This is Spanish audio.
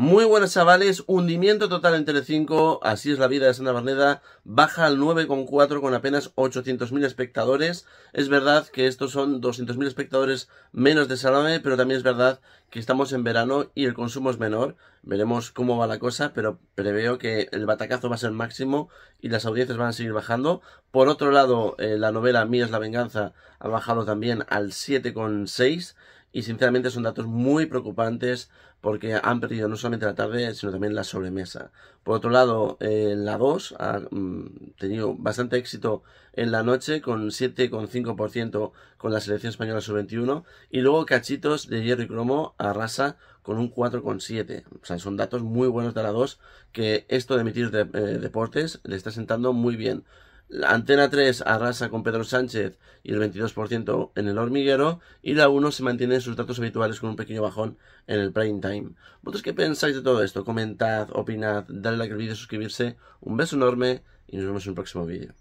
Muy buenas chavales, hundimiento total en Telecinco, así es la vida de Santa Barneda, baja al 9,4 con apenas 800.000 espectadores. Es verdad que estos son 200.000 espectadores menos de Salame, pero también es verdad que estamos en verano y el consumo es menor. Veremos cómo va la cosa, pero preveo que el batacazo va a ser máximo y las audiencias van a seguir bajando. Por otro lado, eh, la novela Mías es la venganza ha bajado también al 7,6 y sinceramente son datos muy preocupantes porque han perdido no solamente la tarde, sino también la sobremesa. Por otro lado, eh, la 2 ha mm, tenido bastante éxito en la noche con 7,5% con la selección española sub-21 y luego Cachitos de Hierro y Cromo arrasa con un 4,7. O sea, son datos muy buenos de la 2 que esto de emitir eh, deportes le está sentando muy bien. La Antena 3 arrasa con Pedro Sánchez y el 22% en el hormiguero y la 1 se mantiene en sus datos habituales con un pequeño bajón en el prime time. ¿Vosotros qué pensáis de todo esto? Comentad, opinad, dadle like al vídeo, suscribirse. Un beso enorme y nos vemos en un próximo vídeo.